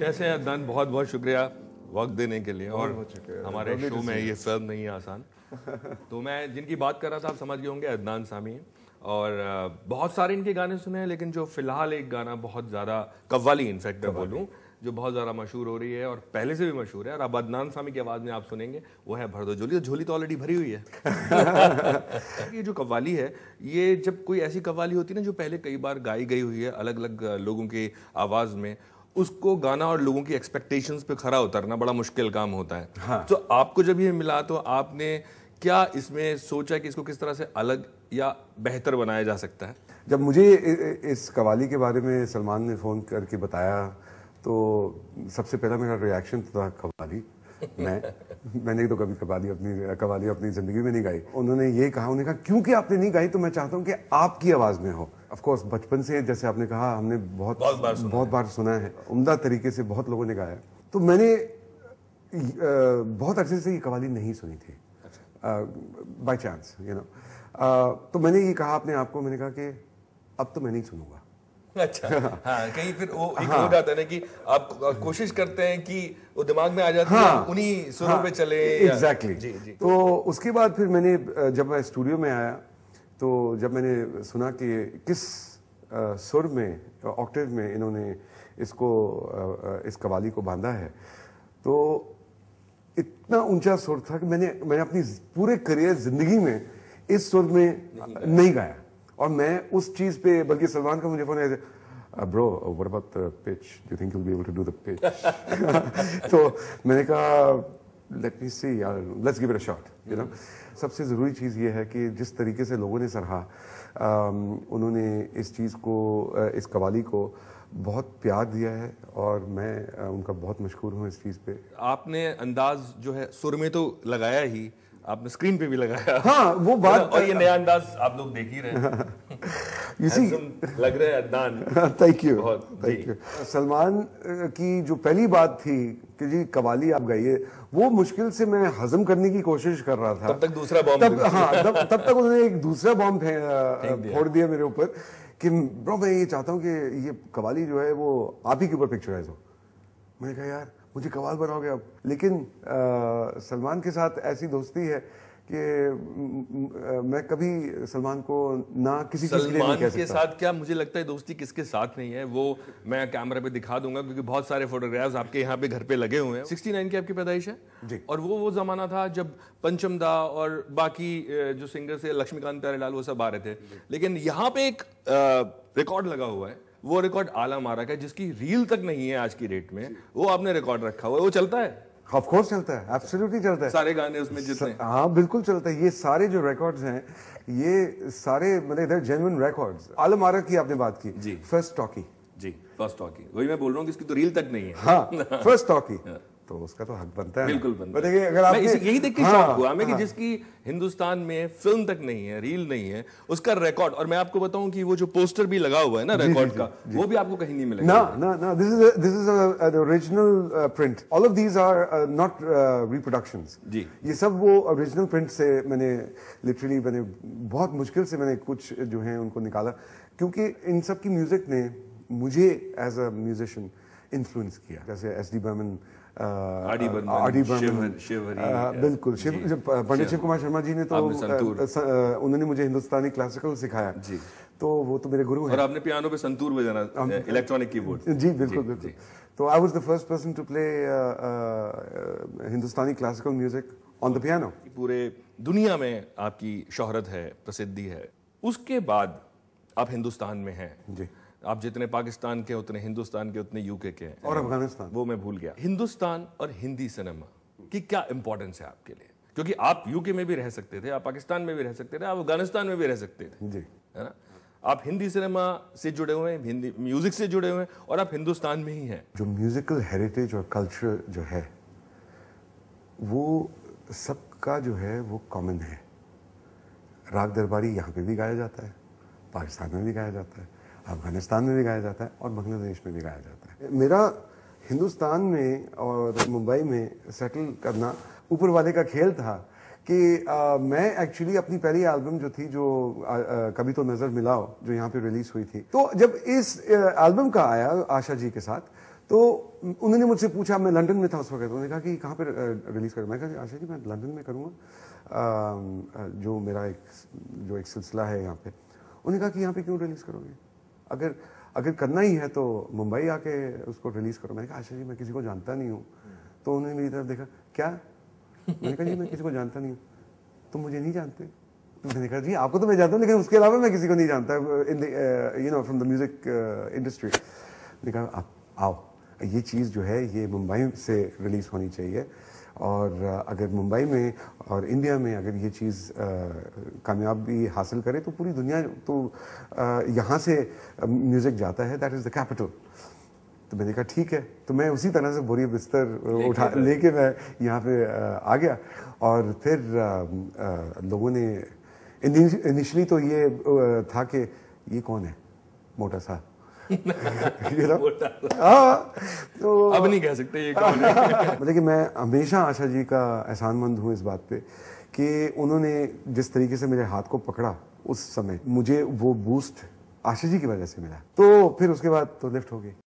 कैसे हैं अदनान बहुत बहुत शुक्रिया वक्त देने के लिए और हमारे शो में ये सब नहीं है आसान तो मैं जिनकी बात कर रहा था आप समझ गए होंगे अदनान सामी और बहुत सारे इनके गाने सुने हैं लेकिन जो फिलहाल एक गाना बहुत ज़्यादा कव्वाली इनफैक्ट मैं बोलूँ जो बहुत ज़्यादा मशहूर हो रही है और पहले से भी मशहूर है और अब अदनान सामी की आवाज़ में आप सुनेंगे वो है भर दो झोली तो झोली तो ऑलरेडी भरी हुई है ये जो कव्वाली है ये जब कोई ऐसी कव्वाली होती है ना जो पहले कई बार गाई गई हुई है अलग अलग लोगों की आवाज़ में उसको गाना और लोगों की एक्सपेक्टेशंस पे खरा उतरना बड़ा मुश्किल काम होता है हाँ। तो आपको जब ये मिला तो आपने क्या इसमें सोचा कि इसको किस तरह से अलग या बेहतर बनाया जा सकता है जब मुझे इस कवाली के बारे में सलमान ने फ़ोन करके बताया तो सबसे पहला मेरा रिएक्शन था कवाली मैं मैंने तो कभी कवाली अपनी कवाली अपनी ज़िंदगी में नहीं गाई उन्होंने ये कहा उन्होंने कहा क्योंकि आपने नहीं गाई तो मैं चाहता हूँ कि आपकी आवाज़ में हो कोर्स बचपन से जैसे आपने कहा हमने बहुत बहुत बार सुना बहुत बार सुना है उमदा तरीके से बहुत लोगों ने गाया तो मैंने बहुत अरसे से ये कवाली नहीं सुनी थी बाई चांस यू नो तो मैंने ये कहा अपने आप को मैंने कहा कि अब तो मैं नहीं सुनूंगा अच्छा हाँ, कहीं फिर वो एक हाँ, हो जाता है ना कि आप कोशिश करते हैं कि वो दिमाग में आ जाते हाँ, उन्हीं सुरों हाँ, पे चले एग्जैक्टली exactly. जी, जी. तो उसके बाद फिर मैंने जब मैं स्टूडियो में आया तो जब मैंने सुना कि किस सुर में ऑक्टेव में इन्होंने इसको इस कवाली को बांधा है तो इतना ऊंचा सुर था कि मैंने मैंने अपनी पूरे करियर जिंदगी में इस सुर में नहीं गाया और मैं उस चीज़ पे बल्कि सलमान का मुझे फ़ोन आया Uh, bro, uh, what about the pitch? Do you think you'll be able to do the pitch? तो मैंने कहा let me see let's give it a shot you know सबसे ज़रूरी चीज़ ये है कि जिस तरीके से लोगों ने सराहा um, उन्होंने इस चीज़ को uh, इस कवाली को बहुत प्यार दिया है और मैं uh, उनका बहुत मशहूर हूँ इस चीज़ पे आपने अंदाज जो है सुर में तो लगाया ही आपने स्क्रीन पे भी लगाया हाँ वो बात और ये नया अंदाज आप लोग देख ही रहे यू सी लग रहे Adnan thank you thank you Salman की जो पहली बात थी कि जी कवाली आप गाइए वो मुश्किल से मैं हजम करने की कोशिश कर रहा था तब तक दूसरा बॉम्ब तब हाँ तब, तब तक उन्होंने एक दूसरा बॉम्ब फोड़ दिया मेरे ऊपर कि ब्रो मैं ये चाहता हूँ कि ये कवाली जो है वो आप ही के ऊपर पिक्चराइज हो मैंने कहा यार मुझे कवाल बनाओगे अब लेकिन सलमान के साथ ऐसी दोस्ती है कि मैं कभी सलमान को ना किसी चीज के लिए नहीं कह सकता के साथ क्या मुझे लगता है दोस्ती किसके साथ नहीं है वो मैं कैमरा पे दिखा दूंगा क्योंकि बहुत सारे फोटोग्राफ्स आपके यहाँ पे घर पे लगे हुए हैं नाइन की आपकी पैदाइश है जी और वो वो जमाना था जब पंचमदा और बाकी जो सिंगर है लक्ष्मीकांत प्यारेलाल वो सब आ रहे थे लेकिन यहाँ पे एक रिकॉर्ड लगा हुआ है वो रिकॉर्ड आला मारा का जिसकी रील तक नहीं है आज की डेट में वो आपने रिकॉर्ड रखा हुआ है वो चलता है ऑफ कोर्स चलता है एब्सोल्युटली चलता है सारे गाने उसमें जितने हाँ बिल्कुल चलता है ये सारे जो रिकॉर्ड्स हैं ये सारे मतलब इधर जेन्युइन रिकॉर्ड्स आलम आरा की आपने बात की जी फर्स्ट टॉकी जी फर्स्ट टॉकी वही मैं बोल रहा हूँ कि इसकी तो रील तक नहीं है हाँ फर्स्ट टॉकी तो उसका तो हक बनता है बिल्कुल बनता है अगर आप यही देख के हाँ, शौक हुआ मैं हाँ, कि जिसकी हिंदुस्तान में फिल्म तक नहीं है रील नहीं है उसका रिकॉर्ड और मैं आपको बताऊं कि वो जो पोस्टर भी लगा हुआ है ना रिकॉर्ड का जी, वो भी आपको कहीं नहीं मिलेगा ना ना ना this is this is an original print all of these are not reproductions जी ये सब वो ओरिजिनल प्रिंट से मैंने लिटरली मैंने बहुत मुश्किल से मैंने कुछ जो है उनको निकाला क्योंकि इन सब की म्यूजिक ने मुझे एज अ म्यूजिशियन इन्फ्लुएंस किया जैसे S D Burman R D Burman बिल्कुल शिव uh, पंडित शिव कुमार शर्मा जी ने तो uh, uh, उन्होंने मुझे हिंदुस्तानी क्लासिकल सिखाया जी तो वो तो मेरे गुरु हैं और आपने पियानो पे संतूर बजाना इलेक्ट्रॉनिक कीबोर्ड जी बिल्कुल बिल्कुल तो I was the first person to play Hindustani classical music on the piano पूरे दुनिया में आपकी शोहरत है प्रसिद्धि है उसके बाद आप हिंदुस्तान में हैं जी आप जितने पाकिस्तान के उतने हिंदुस्तान के उतने यूके के हैं और अफगानिस्तान वो मैं भूल गया हिंदुस्तान और हिंदी सिनेमा की क्या इंपॉर्टेंस है आपके लिए क्योंकि आप यूके में भी रह सकते थे आप पाकिस्तान में भी रह सकते थे आप अफगानिस्तान में भी रह सकते थे जी है ना आप हिंदी सिनेमा से जुड़े हुए हैं हिंदी म्यूजिक से जुड़े हुए हैं और आप हिंदुस्तान में ही हैं जो म्यूजिकल हेरिटेज और कल्चर जो है वो सबका जो है वो कॉमन है राग दरबारी यहाँ पे भी गाया जाता है पाकिस्तान में भी गाया जाता है अफगानिस्तान में भी गाया जाता है और बांग्लादेश में भी गाया जाता है मेरा हिंदुस्तान में और मुंबई में सेटल करना ऊपर वाले का खेल था कि आ, मैं एक्चुअली अपनी पहली एल्बम जो थी जो आ, आ, कभी तो नज़र मिलाओ जो यहाँ पे रिलीज हुई थी तो जब इस एल्बम का आया आशा जी के साथ तो उन्होंने मुझसे पूछा मैं लंदन में था उस वक्त उन्होंने कहा कि कहाँ पे रिलीज़ करूँ मैं कहा आशा जी मैं लंदन में करूँगा जो मेरा एक जो एक सिलसिला है यहाँ पे उन्होंने कहा कि यहाँ पे क्यों रिलीज़ करोगे अगर अगर करना ही है तो मुंबई आके उसको रिलीज करो मैंने कहा अच्छा जी मैं किसी को जानता नहीं हूँ हम्म। तो उन्होंने मेरी तरफ देखा क्या मैंने कहा जी मैं किसी को जानता नहीं हूँ तुम तो मुझे नहीं जानते तो मैंने कहा जी आपको तो मैं जानता हूँ लेकिन उसके अलावा मैं किसी को नहीं जानता in you know from the music industry मैंने कहा आप आओ ये चीज़ जो है ये मुंबई से रिलीज होनी चाहिए और अगर मुंबई में और इंडिया में अगर ये चीज़ कामयाबी हासिल करे तो पूरी दुनिया तो यहाँ से म्यूज़िक जाता है दैट इज़ द कैपिटल तो मैंने कहा ठीक है तो मैं उसी तरह से बोरी बिस्तर उठा लेके मैं यहाँ पे आ गया और फिर लोगों ने इनिशली तो ये था कि ये कौन है मोटा सा हाँ, तो अब नहीं कह सकते ये मतलब कि मैं हमेशा आशा जी का एहसानमंद हूँ इस बात पे कि उन्होंने जिस तरीके से मेरे हाथ को पकड़ा उस समय मुझे वो बूस्ट आशा जी की वजह से मिला तो फिर उसके बाद तो लिफ्ट हो गई